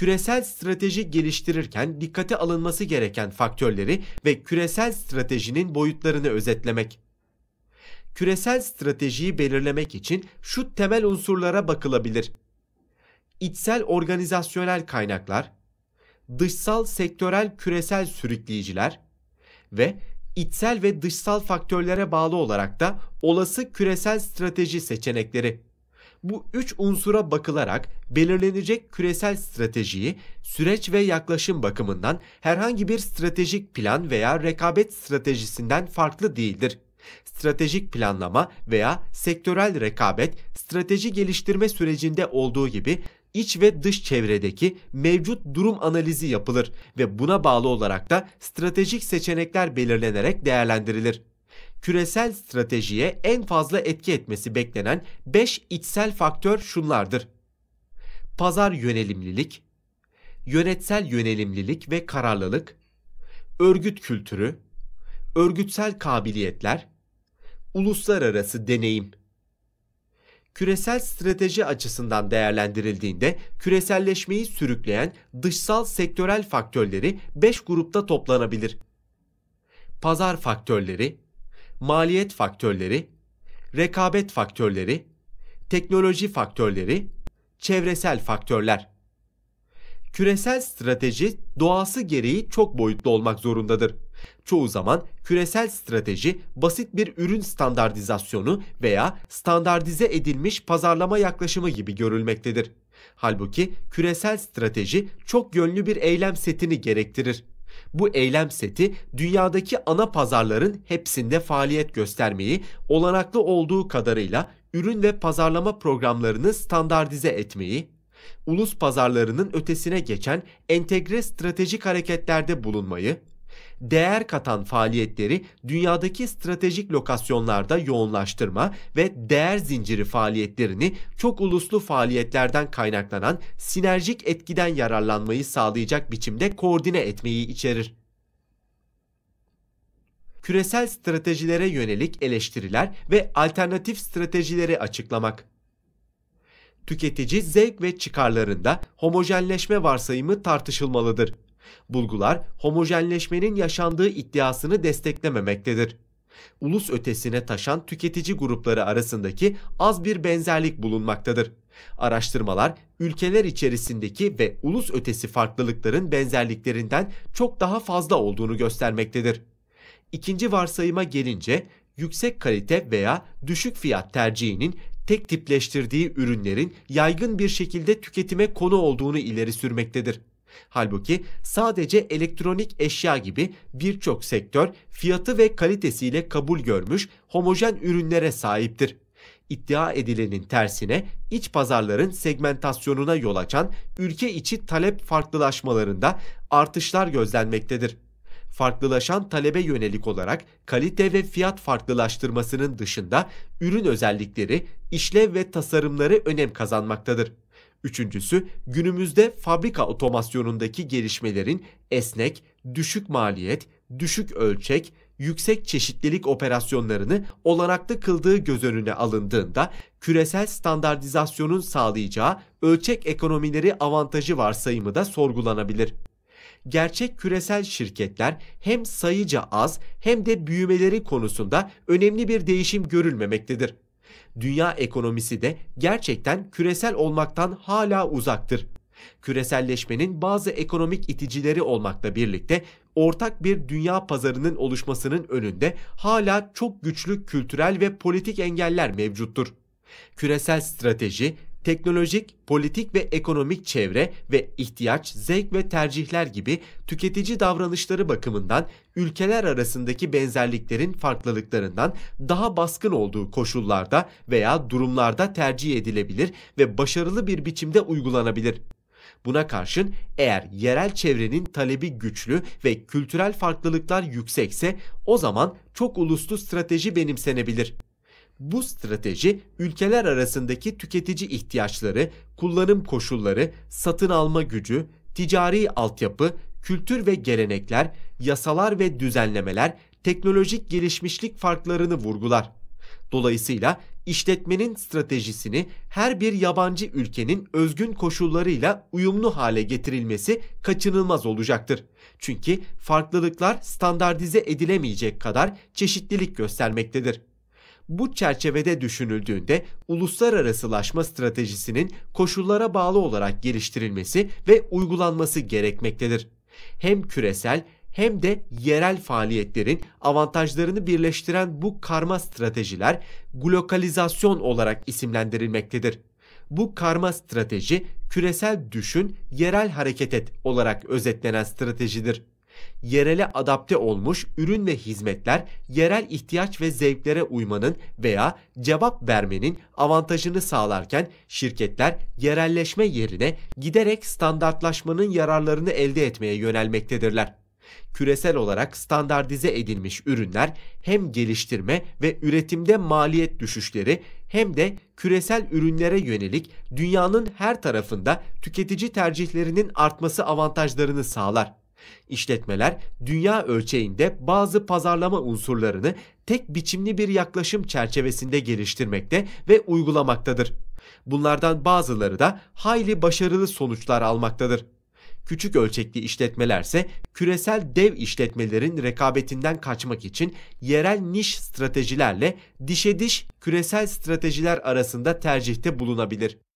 küresel strateji geliştirirken dikkate alınması gereken faktörleri ve küresel stratejinin boyutlarını özetlemek. Küresel stratejiyi belirlemek için şu temel unsurlara bakılabilir. İçsel organizasyonel kaynaklar, dışsal sektörel küresel sürükleyiciler ve içsel ve dışsal faktörlere bağlı olarak da olası küresel strateji seçenekleri. Bu üç unsura bakılarak belirlenecek küresel stratejiyi süreç ve yaklaşım bakımından herhangi bir stratejik plan veya rekabet stratejisinden farklı değildir. Stratejik planlama veya sektörel rekabet strateji geliştirme sürecinde olduğu gibi iç ve dış çevredeki mevcut durum analizi yapılır ve buna bağlı olarak da stratejik seçenekler belirlenerek değerlendirilir küresel stratejiye en fazla etki etmesi beklenen 5 içsel faktör şunlardır. Pazar yönelimlilik, yönetsel yönelimlilik ve kararlılık, örgüt kültürü, örgütsel kabiliyetler, uluslararası deneyim. Küresel strateji açısından değerlendirildiğinde küreselleşmeyi sürükleyen dışsal sektörel faktörleri 5 grupta toplanabilir. Pazar faktörleri, maliyet faktörleri, rekabet faktörleri, teknoloji faktörleri, çevresel faktörler. Küresel strateji doğası gereği çok boyutlu olmak zorundadır. Çoğu zaman küresel strateji basit bir ürün standartizasyonu veya standartize edilmiş pazarlama yaklaşımı gibi görülmektedir. Halbuki küresel strateji çok yönlü bir eylem setini gerektirir. Bu eylem seti dünyadaki ana pazarların hepsinde faaliyet göstermeyi olanaklı olduğu kadarıyla ürün ve pazarlama programlarını standartize etmeyi, ulus pazarlarının ötesine geçen entegre stratejik hareketlerde bulunmayı, değer katan faaliyetleri dünyadaki stratejik lokasyonlarda yoğunlaştırma ve değer zinciri faaliyetlerini çok uluslu faaliyetlerden kaynaklanan sinerjik etkiden yararlanmayı sağlayacak biçimde koordine etmeyi içerir küresel stratejilere yönelik eleştiriler ve alternatif stratejileri açıklamak. Tüketici zevk ve çıkarlarında homojenleşme varsayımı tartışılmalıdır. Bulgular homojenleşmenin yaşandığı iddiasını desteklememektedir. Ulus ötesine taşan tüketici grupları arasındaki az bir benzerlik bulunmaktadır. Araştırmalar ülkeler içerisindeki ve ulus ötesi farklılıkların benzerliklerinden çok daha fazla olduğunu göstermektedir. İkinci varsayıma gelince yüksek kalite veya düşük fiyat tercihinin tek tipleştirdiği ürünlerin yaygın bir şekilde tüketime konu olduğunu ileri sürmektedir. Halbuki sadece elektronik eşya gibi birçok sektör fiyatı ve kalitesiyle kabul görmüş homojen ürünlere sahiptir. İddia edilenin tersine iç pazarların segmentasyonuna yol açan ülke içi talep farklılaşmalarında artışlar gözlenmektedir farklılaşan talebe yönelik olarak kalite ve fiyat farklılaştırmasının dışında ürün özellikleri, işlev ve tasarımları önem kazanmaktadır. Üçüncüsü günümüzde fabrika otomasyonundaki gelişmelerin esnek, düşük maliyet, düşük ölçek, yüksek çeşitlilik operasyonlarını olanaklı kıldığı göz önüne alındığında küresel standartizasyonun sağlayacağı ölçek ekonomileri avantajı varsayımı da sorgulanabilir gerçek küresel şirketler hem sayıca az hem de büyümeleri konusunda önemli bir değişim görülmemektedir. Dünya ekonomisi de gerçekten küresel olmaktan hala uzaktır. Küreselleşmenin bazı ekonomik iticileri olmakla birlikte ortak bir dünya pazarının oluşmasının önünde hala çok güçlü kültürel ve politik engeller mevcuttur. Küresel strateji, teknolojik, politik ve ekonomik çevre ve ihtiyaç, zevk ve tercihler gibi tüketici davranışları bakımından ülkeler arasındaki benzerliklerin farklılıklarından daha baskın olduğu koşullarda veya durumlarda tercih edilebilir ve başarılı bir biçimde uygulanabilir. Buna karşın eğer yerel çevrenin talebi güçlü ve kültürel farklılıklar yüksekse o zaman çok uluslu strateji benimsenebilir. Bu strateji ülkeler arasındaki tüketici ihtiyaçları, kullanım koşulları, satın alma gücü, ticari altyapı, kültür ve gelenekler, yasalar ve düzenlemeler, teknolojik gelişmişlik farklarını vurgular. Dolayısıyla işletmenin stratejisini her bir yabancı ülkenin özgün koşullarıyla uyumlu hale getirilmesi kaçınılmaz olacaktır. Çünkü farklılıklar standartize edilemeyecek kadar çeşitlilik göstermektedir. Bu çerçevede düşünüldüğünde uluslararasılaşma stratejisinin koşullara bağlı olarak geliştirilmesi ve uygulanması gerekmektedir. Hem küresel hem de yerel faaliyetlerin avantajlarını birleştiren bu karma stratejiler glokalizasyon olarak isimlendirilmektedir. Bu karma strateji küresel düşün, yerel hareket et olarak özetlenen stratejidir yerele adapte olmuş ürün ve hizmetler yerel ihtiyaç ve zevklere uymanın veya cevap vermenin avantajını sağlarken şirketler yerelleşme yerine giderek standartlaşmanın yararlarını elde etmeye yönelmektedirler. Küresel olarak standartize edilmiş ürünler hem geliştirme ve üretimde maliyet düşüşleri hem de küresel ürünlere yönelik dünyanın her tarafında tüketici tercihlerinin artması avantajlarını sağlar. İşletmeler dünya ölçeğinde bazı pazarlama unsurlarını tek biçimli bir yaklaşım çerçevesinde geliştirmekte ve uygulamaktadır. Bunlardan bazıları da hayli başarılı sonuçlar almaktadır. Küçük ölçekli işletmelerse küresel dev işletmelerin rekabetinden kaçmak için yerel niş stratejilerle dişe diş küresel stratejiler arasında tercihte bulunabilir.